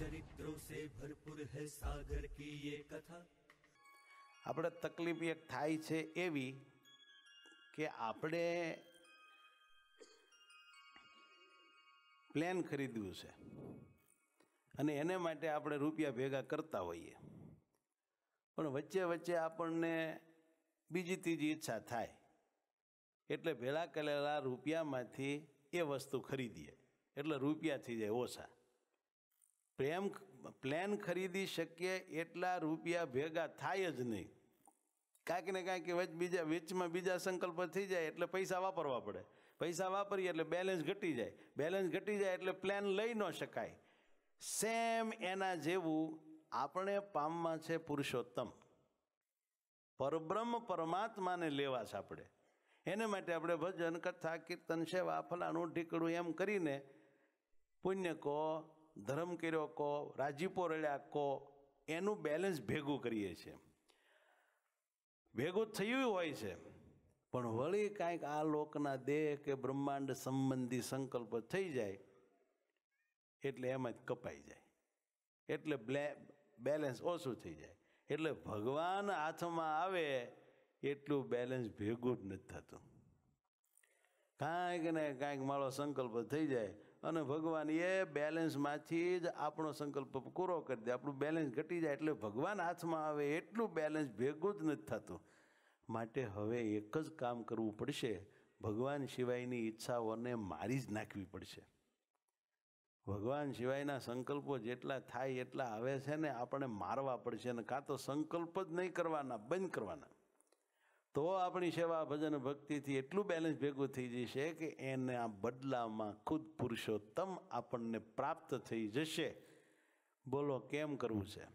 चरित्रों से भरपूर है सागर की ये कथा આપણે તકલીફ એક થાય છે એવી કે આપણે પ્લેન ખરીદ્યું છે અને એને માટે આપણે રૂપિયા ભેગા કરતા હોઈએ પણ વચ્ચે વચ્ચે આપણને બીજી ત્રીજી ઈચ્છા થાય એટલે ભેળા કરેલા રૂપિયામાંથી એ વસ્તુ ખરીદીએ એટલે રૂપિયા થઈ જાય ઓછા પ્રેમ પ્લેન ખરીદી શકીએ એટલા રૂપિયા ભેગા થાય જ નહીં કાંઈક ને કાંઈક વચ બીજા વેચમાં બીજા સંકલ્પ થઈ જાય એટલે પૈસા વાપરવા પડે પૈસા વાપરીએ એટલે બેલેન્સ ઘટી જાય બેલેન્સ ઘટી જાય એટલે પ્લાન લઈ ન શકાય સેમ એના જેવું આપણે પામમાં છે પુરુષોત્તમ પરબ્રહ્મ પરમાત્માને લેવા છે આપણે એને માટે આપણે ભજન કથા કીર્તન સેવા ફલાણું ઢીકડું એમ કરીને પુણ્ય કો ધરમકેરો કહો રાજીપો રળ્યા કહો એનું બેલેન્સ ભેગું કરીએ છીએ ભેગું થયું હોય છે પણ વળી કાંઈક આ લોકના દેહ કે બ્રહ્માંડ સંબંધી સંકલ્પ થઈ જાય એટલે એમાં જ કપાઈ જાય એટલે બ્લે બેલેન્સ ઓછું થઈ જાય એટલે ભગવાન હાથમાં આવે એટલું બેલેન્સ ભેગું જ નથી થતું કાંઈક ને કાંઈક મારો સંકલ્પ થઈ જાય અને ભગવાન એ બેલેન્સમાંથી જ આપણો સંકલ્પ પૂરો કરી દે આપણું બેલેન્સ ઘટી જાય એટલે ભગવાન હાથમાં આવે એટલું બેલેન્સ ભેગું જ નથી થતું માટે હવે એક જ કામ કરવું પડશે ભગવાન સિવાયની ઈચ્છાઓને મારી જ નાખવી પડશે ભગવાન સિવાયના સંકલ્પો જેટલા થાય એટલા આવે છે ને આપણે મારવા પડશે ને કાં તો સંકલ્પ જ નહીં કરવાના બંધ કરવાના તો આપણી સેવા ભજન ભક્તિથી એટલું બેલેન્સ ભેગું થઈ જશે કે એના બદલામાં ખુદ પુરુષોત્તમ આપણને પ્રાપ્ત થઈ જશે બોલો કેમ કરવું છે